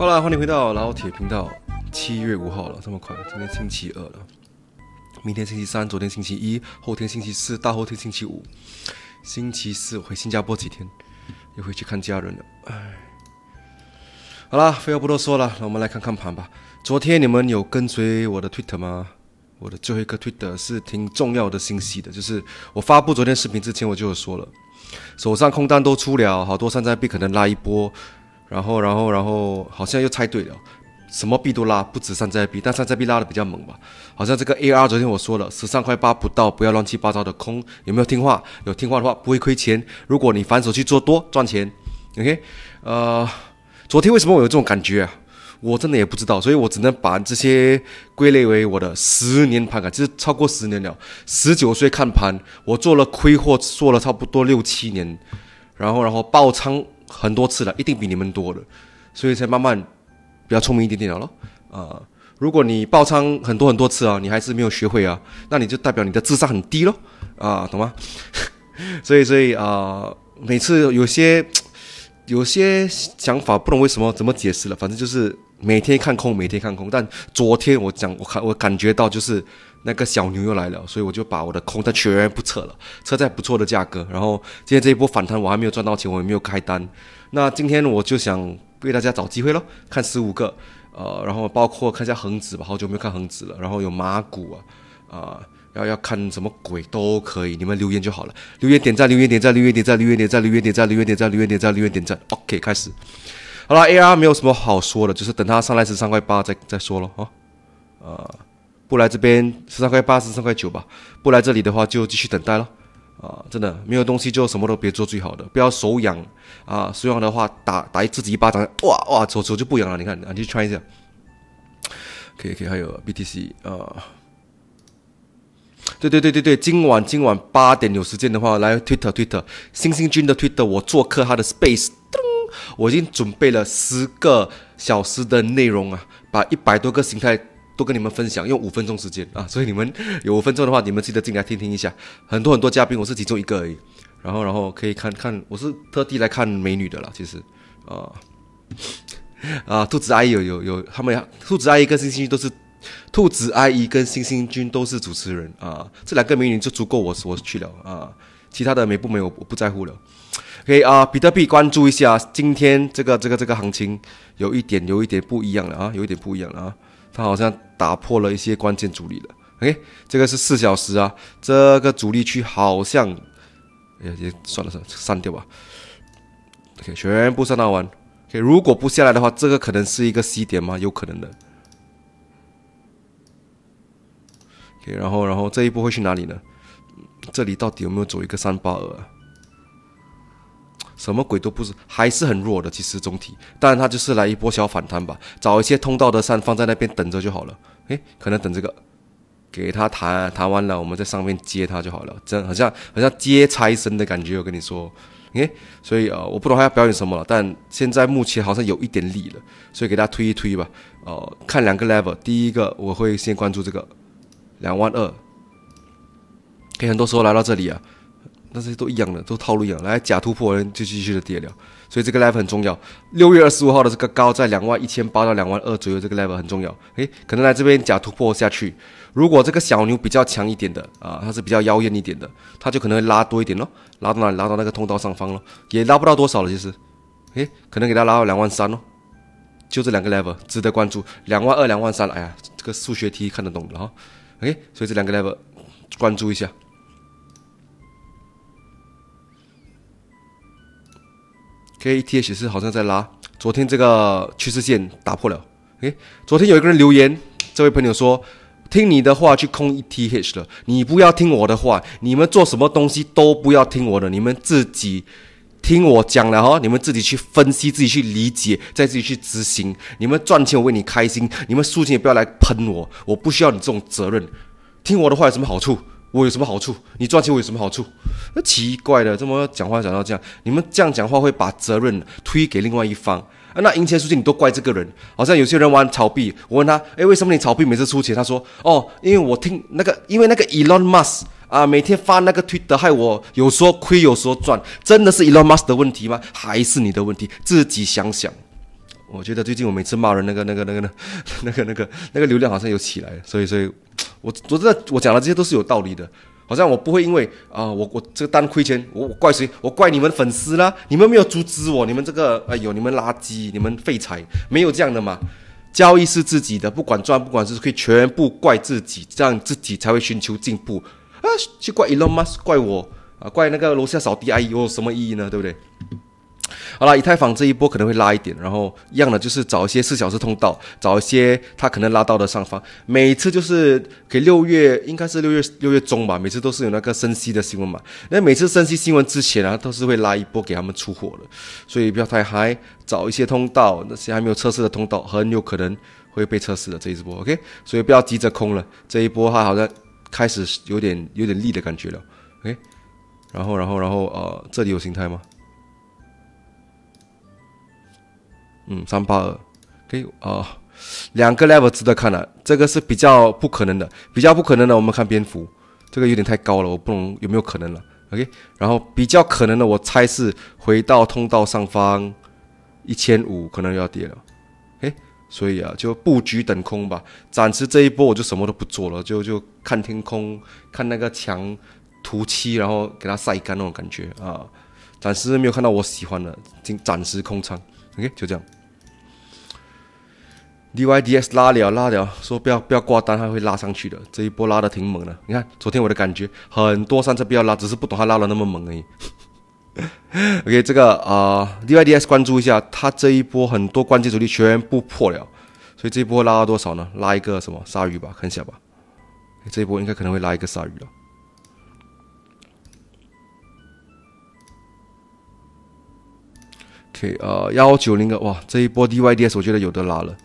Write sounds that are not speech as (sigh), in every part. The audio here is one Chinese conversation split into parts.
好了，欢迎回到老铁频道。七月五号了，这么快，今天星期二了，明天星期三，昨天星期一，后天星期四，大后天星期五。星期四回新加坡几天，又回去看家人了。唉，好啦，废话不多说了，让我们来看看盘吧。昨天你们有跟随我的 Twitter 吗？我的最后一个 Twitter 是挺重要的信息的，就是我发布昨天视频之前我就有说了，手上空单都出了，好多山寨币可能拉一波。然后，然后，然后，好像又猜对了，什么币都拉，不止山寨币，但山寨币拉的比较猛吧？好像这个 A R，昨天我说了，十三块八不到，不要乱七八糟的空，有没有听话？有听话的话，不会亏钱。如果你反手去做多，赚钱。OK，呃，昨天为什么我有这种感觉啊？我真的也不知道，所以我只能把这些归类为我的十年盘感，就是超过十年了，十九岁看盘，我做了亏货，做了差不多六七年，然后，然后爆仓。很多次了，一定比你们多的，所以才慢慢比较聪明一点点了咯。啊，如果你爆仓很多很多次啊，你还是没有学会啊，那你就代表你的智商很低咯。啊，懂吗？(laughs) 所以，所以啊，每次有些有些想法，不懂为什么，怎么解释了，反正就是。每天看空，每天看空。但昨天我讲，我看我感觉到就是那个小牛又来了，所以我就把我的空单全部撤了，撤在不错的价格。然后今天这一波反弹，我还没有赚到钱，我也没有开单。那今天我就想为大家找机会喽，看十五个，呃，然后包括看一下恒指吧，好久没有看恒指了。然后有马股啊，啊，要要看什么鬼都可以，你们留言就好了。留言点赞，留言点赞，留言点赞，留言点赞，留言点赞，留言点赞，留言点赞，留言点赞。OK，开始。好了，AR 没有什么好说的，就是等它上来十三块八再再说了啊。呃，不来这边十三块八，十三块九吧。不来这里的话，就继续等待了啊。真的没有东西就什么都别做，最好的，不要手痒啊。手痒的话，打打自己一巴掌，哇哇，手手就不痒了。你看，你去 try 一下，可以可以。还有 BTC 啊，对对对对对，今晚今晚八点有时间的话，来 Twitter Twitter 星星君的 Twitter，我做客他的 Space。我已经准备了十个小时的内容啊，把一百多个形态都跟你们分享，用五分钟时间啊，所以你们有五分钟的话，你们记得进来听听一下。很多很多嘉宾，我是其中一个而已。然后，然后可以看看，我是特地来看美女的啦，其实，啊啊，兔子阿姨有有有，他们兔子阿姨跟星星都是，兔子阿姨跟星星君都是主持人啊，这两个美女就足够我我去了啊，其他的美不美我我不在乎了。可以啊，比特币关注一下，今天这个这个这个行情有一点有一点不一样了啊，有一点不一样了啊，它好像打破了一些关键阻力了。OK，这个是四小时啊，这个阻力区好像，哎，算了算了，删掉吧。OK，全部上掉完。OK，如果不下来的话，这个可能是一个 C 点吗？有可能的。OK，然后然后这一波会去哪里呢？这里到底有没有走一个三八二？什么鬼都不是，还是很弱的，其实总体，但然它就是来一波小反弹吧，找一些通道的扇放在那边等着就好了。诶，可能等这个，给它谈谈完了，我们在上面接它就好了，真好像好像接差神的感觉。我跟你说，诶，所以呃，我不懂他要表演什么了，但现在目前好像有一点力了，所以给大家推一推吧。呃，看两个 level，第一个我会先关注这个两万二。以，很多时候来到这里啊。那这些都一样的，都套路一样。来假突破，人就继续的跌了。所以这个 level 很重要。六月二十五号的这个高在两万一千八到两万二左右，这个 level 很重要。诶，可能来这边假突破下去。如果这个小牛比较强一点的啊，它是比较妖艳一点的，它就可能会拉多一点咯，拉到哪里？拉到那个通道上方咯，也拉不到多少了，其实。诶，可能给它拉到两万三咯。就这两个 level 值得关注，两万二、两万三。哎呀，这个数学题看得懂的哈。OK，所以这两个 level 关注一下。k t h 是好像在拉，昨天这个趋势线打破了。诶，昨天有一个人留言，这位朋友说听你的话去空 ETH 了，你不要听我的话，你们做什么东西都不要听我的，你们自己听我讲的哈，你们自己去分析，自己去理解，再自己去执行。你们赚钱我为你开心，你们输钱也不要来喷我，我不需要你这种责任。听我的话有什么好处？我有什么好处？你赚钱，我有什么好处？那奇怪的，这么讲话讲到这样，你们这样讲话会把责任推给另外一方。那赢钱是不你都怪这个人？好像有些人玩炒币，我问他，哎，为什么你炒币每次输钱？他说，哦，因为我听那个，因为那个 Elon Musk 啊，每天发那个推 r 害我有时候亏，有时候赚。真的是 Elon Musk 的问题吗？还是你的问题？自己想想。我觉得最近我每次骂人，那个、那个、那个、那个、那个、那个流量好像又起来，了，所以、所以。我我真的我讲的这些都是有道理的，好像我不会因为啊，我我这个单亏钱，我我怪谁？我怪你们粉丝啦？你们没有阻止我？你们这个哎呦，你们垃圾，你们废柴，没有这样的嘛？交易是自己的，不管赚不管输，可以全部怪自己，这样自己才会寻求进步啊！去怪 Elon Musk，怪我啊？怪那个楼下扫地阿姨有什么意义呢？对不对？好了，以太坊这一波可能会拉一点，然后一样的就是找一些四小时通道，找一些它可能拉到的上方。每次就是给六月，应该是六月六月中吧，每次都是有那个升息的新闻嘛。那每次升息新闻之前啊，都是会拉一波给他们出货的，所以不要太嗨，找一些通道，那些还没有测试的通道很有可能会被测试的这一波。OK，所以不要急着空了，这一波哈好像开始有点有点力的感觉了。OK，然后然后然后呃，这里有形态吗？嗯，三八二，可以啊，两个 level 值得看了，这个是比较不可能的，比较不可能的。我们看蝙蝠，这个有点太高了，我不能有没有可能了。OK，然后比较可能的，我猜是回到通道上方一千五，可能要跌了。哎，所以啊，就布局等空吧。暂时这一波我就什么都不做了，就就看天空，看那个墙涂漆，然后给它晒干那种感觉啊。暂时没有看到我喜欢的，暂暂时空仓。OK，就这样。DYDS 拉了拉了，说不要不要挂单，它会拉上去的。这一波拉的挺猛的，你看昨天我的感觉，很多上次不要拉，只是不懂它拉了那么猛而已。(laughs) OK，这个啊，DYDS 关注一下，它这一波很多关键主力全部破了，所以这一波拉了多少呢？拉一个什么鲨鱼吧，看一下吧？这一波应该可能会拉一个鲨鱼了。OK，呃，幺九零个哇，这一波 DYDS 我觉得有的拉了。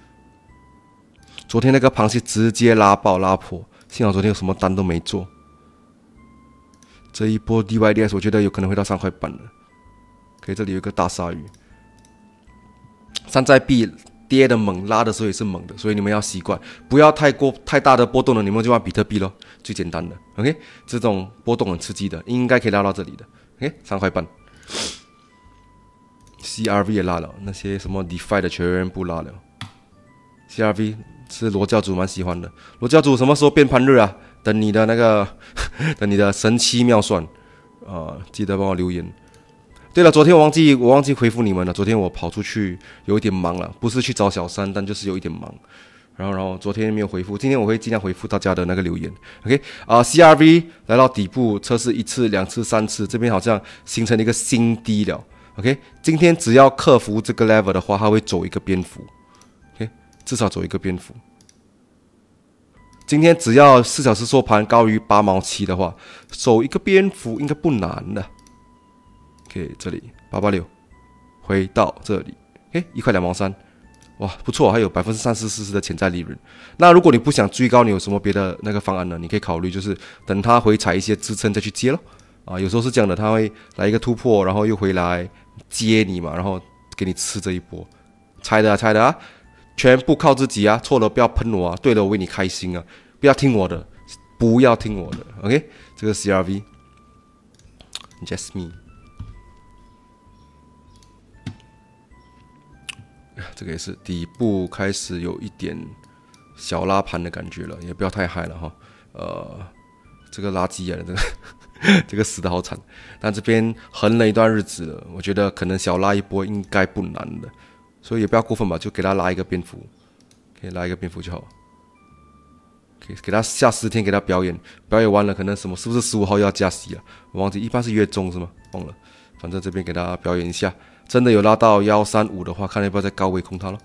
昨天那个螃蟹直接拉爆拉破，幸好昨天有什么单都没做。这一波 DYDS 我觉得有可能会到三块半了。可以，这里有一个大鲨鱼。山寨币跌的猛，拉的时候也是猛的，所以你们要习惯，不要太过太大的波动了。你们就玩比特币喽，最简单的。OK，这种波动很刺激的，应该可以拉到这里的。OK，三块半。CRV 也拉了，那些什么 DeFi 的全员不拉了。CRV。是罗教主蛮喜欢的。罗教主什么时候变盘日啊？等你的那个，(laughs) 等你的神奇妙算，呃，记得帮我留言。对了，昨天我忘记我忘记回复你们了。昨天我跑出去有一点忙了，不是去找小三，但就是有一点忙。然后，然后昨天没有回复，今天我会尽量回复大家的那个留言。OK，啊，CRV 来到底部测试一次、两次、三次，这边好像形成了一个新低了。OK，今天只要克服这个 level 的话，它会走一个蝙蝠。至少走一个蝙蝠。今天只要四小时收盘高于八毛七的话，走一个蝙蝠应该不难的。OK，这里八八六，回到这里，嘿，一块两毛三，哇，不错，还有百分之三十四十的潜在利润。那如果你不想追高，你有什么别的那个方案呢？你可以考虑就是等它回踩一些支撑再去接咯。啊，有时候是这样的，他会来一个突破，然后又回来接你嘛，然后给你吃这一波，猜的啊，猜的啊。全部靠自己啊！错了不要喷我啊，对了我为你开心啊！不要听我的，不要听我的，OK？这个 CRV，just me。这个也是底部开始有一点小拉盘的感觉了，也不要太嗨了哈。呃，这个垃圾啊，这个 (laughs) 这个死的好惨。但这边横了一段日子了，我觉得可能小拉一波应该不难的。所以也不要过分吧，就给他拉一个蝙蝠，可以拉一个蝙蝠就好。给给他下十天给他表演，表演完了可能什么是不是十五号要加息了？我忘记一般是月中是吗？忘了，反正这边给他表演一下。真的有拉到幺三五的话，看要不要再高位空它了。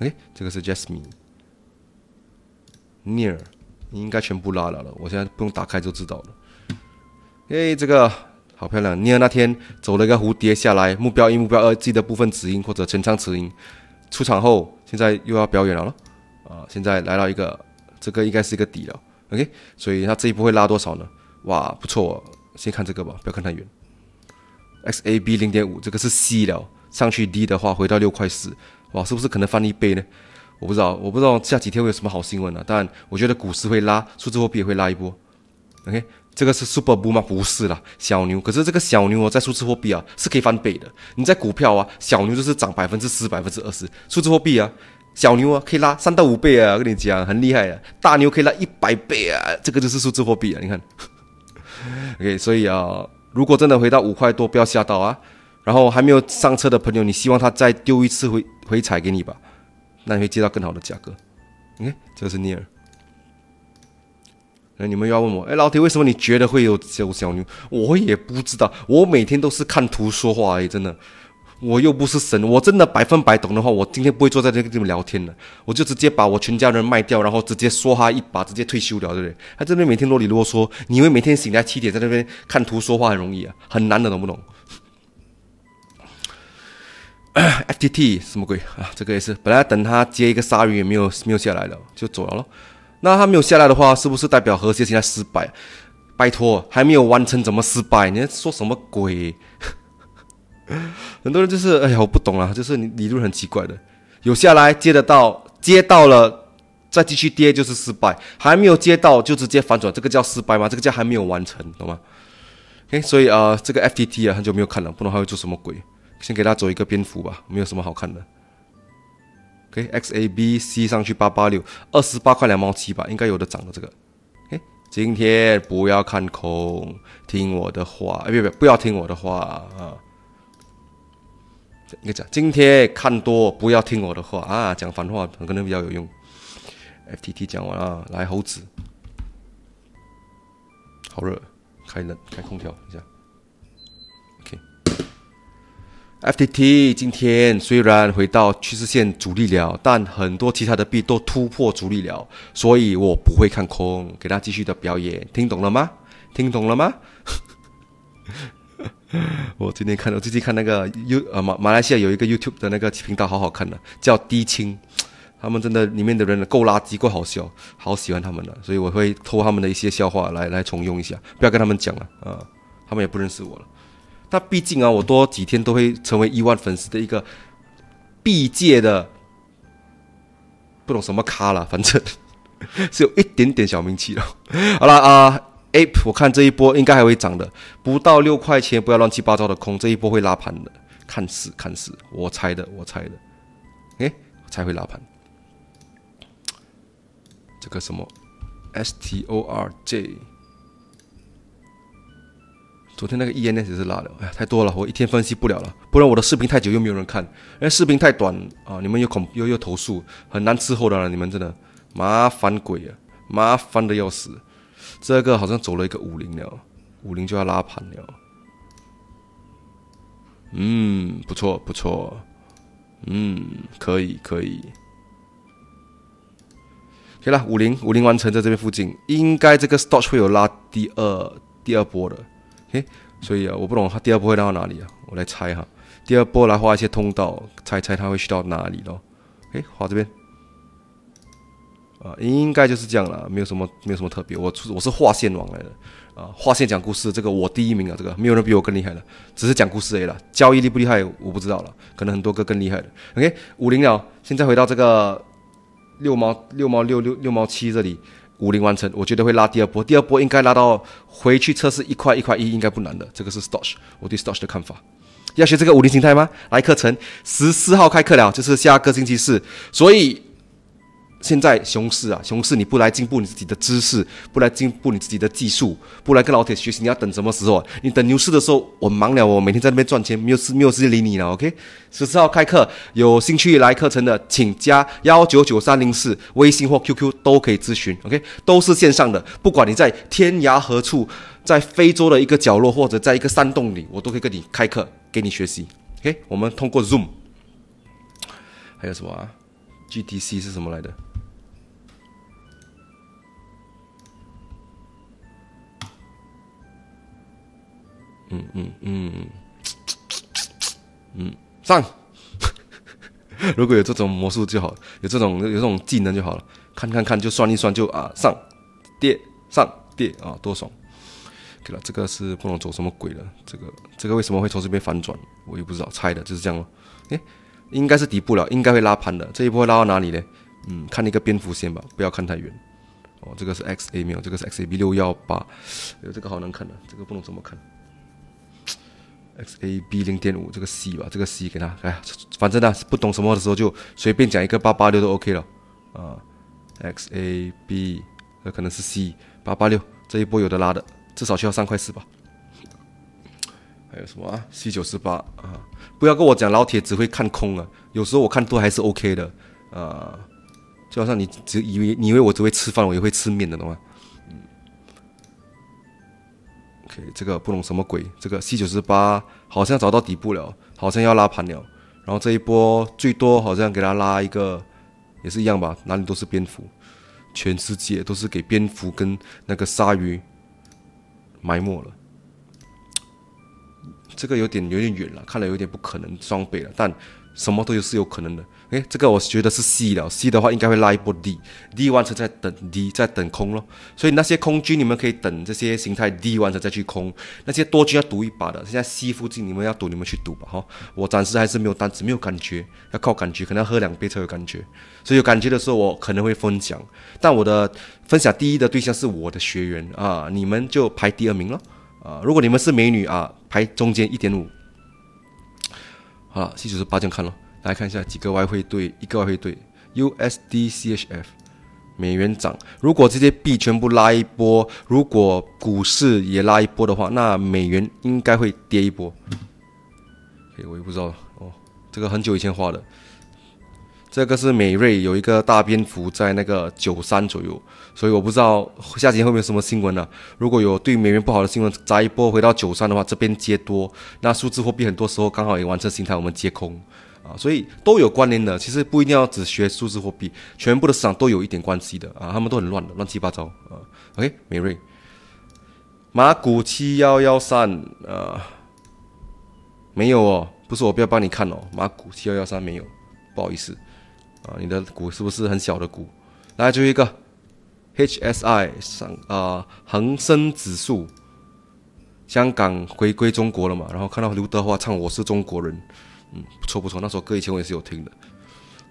哎，这个是 j a s m i n e n e a r 你应该全部拉了了，我现在不用打开就知道了。哎，这个。好漂亮！你了那天走了一个蝴蝶下来，目标一、目标二，记得部分止盈或者全仓止盈。出场后，现在又要表演了。啊，现在来到一个，这个应该是一个底了。OK，所以它这一步会拉多少呢？哇，不错。先看这个吧，不要看太远。XAB 零点五，这个是 C 了。上去 D 的话，回到六块四。哇，是不是可能翻一倍呢？我不知道，我不知道下几天会有什么好新闻啊。但我觉得股市会拉，数字货币也会拉一波。OK。这个是 super bull 吗？不是啦，小牛。可是这个小牛哦，在数字货币啊是可以翻倍的。你在股票啊，小牛就是涨百分之十、百分之二十。数字货币啊，小牛啊可以拉三到五倍啊，跟你讲，很厉害啊。大牛可以拉一百倍啊，这个就是数字货币啊，你看。(laughs) OK，所以啊，如果真的回到五块多，不要吓到啊。然后还没有上车的朋友，你希望他再丢一次回回踩给你吧，那你会接到更好的价格。OK，这是 near。那你们又要问我，哎，老铁，为什么你觉得会有这小牛？我也不知道，我每天都是看图说话，而已，真的，我又不是神，我真的百分百懂的话，我今天不会坐在这跟你们聊天的，我就直接把我全家人卖掉，然后直接梭哈一把，直接退休了，对不对？他这边每天啰里啰嗦，你为每天醒来七点在那边看图说话，很容易啊，很难的，懂不懂？F T T 什么鬼啊？(coughs) 这个也是，本来等他接一个鲨鱼也没有，没有下来了，就走了。那他没有下来的话，是不是代表和谐现在失败？拜托，还没有完成怎么失败？你在说什么鬼？(laughs) 很多人就是哎呀，我不懂啊，就是你理论很奇怪的。有下来接得到，接到了再继续跌就是失败；还没有接到就直接反转，这个叫失败吗？这个叫还没有完成，懂吗？OK，所以呃，这个 FTT 啊，很久没有看了，不懂道他会做什么鬼。先给大家走一个蝙蝠吧，没有什么好看的。OK，XABC 上去八八六二十八块两毛七吧，应该有的涨的这个。今天不要看空，听我的话，哎，别别，不要听我的话啊！应该讲今天看多，不要听我的话啊！讲反话可能比较有用。FTT 讲完了，来猴子，好热，开冷，开空调一下。F T T 今天虽然回到趋势线主力了，但很多其他的币都突破主力了，所以我不会看空，给它继续的表演，听懂了吗？听懂了吗？我今天看，我最近看那个 u 呃马马来西亚有一个 YouTube 的那个频道，好好看的，叫低清，他们真的里面的人够垃圾够好笑，好喜欢他们的，所以我会偷他们的一些笑话来来重用一下，不要跟他们讲了啊，他们也不认识我了。那毕竟啊，我多几天都会成为一万粉丝的一个 B 界的，不懂什么咖了，反正是有一点点小名气了。(laughs) 好啦啊，A，我看这一波应该还会涨的，不到六块钱不要乱七八糟的空，这一波会拉盘的，看似看似，我猜的我猜的，哎，才会拉盘。这个什么 S T O R J。昨天那个 E N S 是拉了，哎，太多了，我一天分析不了了，不然我的视频太久又没有人看，为视频太短啊，你们又恐又又投诉，很难伺候的，了。你们真的麻烦鬼啊，麻烦的要死。这个好像走了一个五零了，五零就要拉盘了。嗯，不错不错，嗯，可以可以，可以了。五零五零完成，在这边附近，应该这个 stop 会有拉第二第二波的。嘿，所以啊，我不懂它第二波会到哪里啊？我来猜哈，第二波来画一些通道，猜猜它会去到哪里咯？哎，画这边，啊，应该就是这样了，没有什么，没有什么特别。我出我是画线王来的，啊，画线讲故事，这个我第一名啊，这个没有人比我更厉害了，只是讲故事已了，交易厉不厉害我不知道了，可能很多个更厉害的。OK，五零了，现在回到这个六毛六毛六六六毛七这里。五零完成，我觉得会拉第二波，第二波应该拉到回去测试一块一块一，应该不难的。这个是 stoch，我对 stoch 的看法。要学这个五零形态吗？来课程，十四号开课了，就是下个星期四。所以。现在熊市啊，熊市你不来进步你自己的知识，不来进步你自己的技术，不来跟老铁学习，你要等什么时候？你等牛市的时候，我忙了，我每天在那边赚钱，没有时没有时间理你了。OK，十四号开课，有兴趣来课程的，请加幺九九三零四，微信或 QQ 都可以咨询。OK，都是线上的，不管你在天涯何处，在非洲的一个角落，或者在一个山洞里，我都可以跟你开课，给你学习。OK，我们通过 Zoom，还有什么啊？GTC 是什么来的？嗯嗯嗯嗯，上，如果有这种魔术就好，有这种有这种技能就好了。看看看，就算一算就啊上，跌上跌啊多爽。对了，这个是不能走什么鬼的，这个这个为什么会从这边反转？我也不知道，猜的就是这样咯。诶，应该是底部了，应该会拉盘的。这一波会拉到哪里呢？嗯，看那个蝙蝠线吧，不要看太远。哦，这个是 X A 没有，这个是 X A B 六幺八。有这个好难看的，这个不能这么看？x a b 零点五这个 c 吧，这个 c 给它哎，反正呢不懂什么的时候就随便讲一个八八六都 ok 了啊，x a b 那可能是 c 八八六这一波有的拉的，至少需要三块四吧，还有什么啊 c 九四八啊，不要跟我讲老铁只会看空啊，有时候我看多还是 ok 的啊，就好像你只以为你以为我只会吃饭，我也会吃面的懂吗？这个不懂什么鬼，这个 C 九十八好像找到底部了，好像要拉盘了。然后这一波最多好像给他拉一个，也是一样吧。哪里都是蝙蝠，全世界都是给蝙蝠跟那个鲨鱼埋没了。这个有点有点远了，看来有点不可能双倍了。但什么都有是有可能的。诶，这个我觉得是 C 了，C 的话应该会拉一波 D，D 完成再等 D 再等空咯，所以那些空军你们可以等这些形态 D 完成再去空，那些多军要赌一把的，现在 C 附近你们要赌，你们去赌吧哈，我暂时还是没有单子，没有感觉，要靠感觉，可能要喝两杯才有感觉，所以有感觉的时候我可能会分享，但我的分享第一的对象是我的学员啊，你们就排第二名咯。啊，如果你们是美女啊，排中间一点五，好了，记住是八件看了。来看一下几个外汇对，一个外汇对，USDCHF，美元涨。如果这些币全部拉一波，如果股市也拉一波的话，那美元应该会跌一波。哎，我也不知道哦。这个很久以前画的，这个是美瑞有一个大蝙蝠在那个九三左右，所以我不知道下节后面什么新闻了。如果有对美元不好的新闻砸一波回到九三的话，这边接多。那数字货币很多时候刚好也完成形态，我们接空。啊，所以都有关联的，其实不一定要只学数字货币，全部的市场都有一点关系的啊，他们都很乱的，乱七八糟啊。OK，美瑞，马股七幺幺三啊，没有哦，不是我不要帮你看哦，马股七幺幺三没有，不好意思，啊，你的股是不是很小的股？来，最后一个，HSI 上啊，恒生指数，香港回归中国了嘛，然后看到刘德华唱我是中国人。嗯，不错不错，那首歌以前我也是有听的。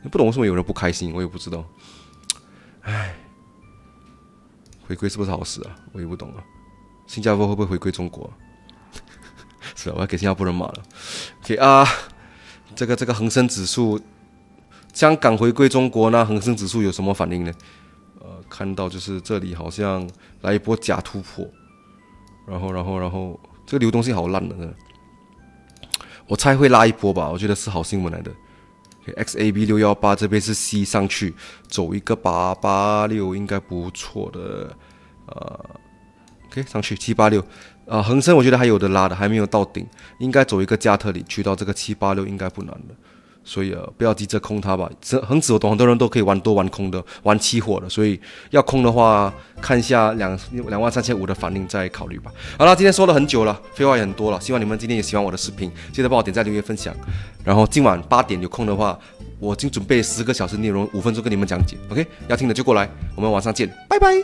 你不懂为什么有人不开心，我也不知道。唉，回归是不是好事啊？我也不懂啊。新加坡会不会回归中国？(laughs) 是啊，我要给新加坡人骂了。给啊，这个这个恒生指数，香港回归中国呢，恒生指数有什么反应呢？呃，看到就是这里好像来一波假突破，然后然后然后这个流动性好烂的呢。我猜会拉一波吧，我觉得是好新闻来的。XAB 六幺八这边是 C 上去，走一个八八六应该不错的。呃，K 上去七八六啊，恒生我觉得还有的拉的，还没有到顶，应该走一个加特里去到这个七八六应该不难的。所以啊，不要急着空它吧。恒指我懂，很多人都可以玩多玩空的，玩期货的。所以要空的话，看一下两两万三千五的反应再考虑吧。好了，今天说了很久了，废话也很多了。希望你们今天也喜欢我的视频，记得帮我点赞、留言、分享。然后今晚八点有空的话，我已经准备十个小时内容，五分钟跟你们讲解。OK，要听的就过来，我们晚上见，拜拜。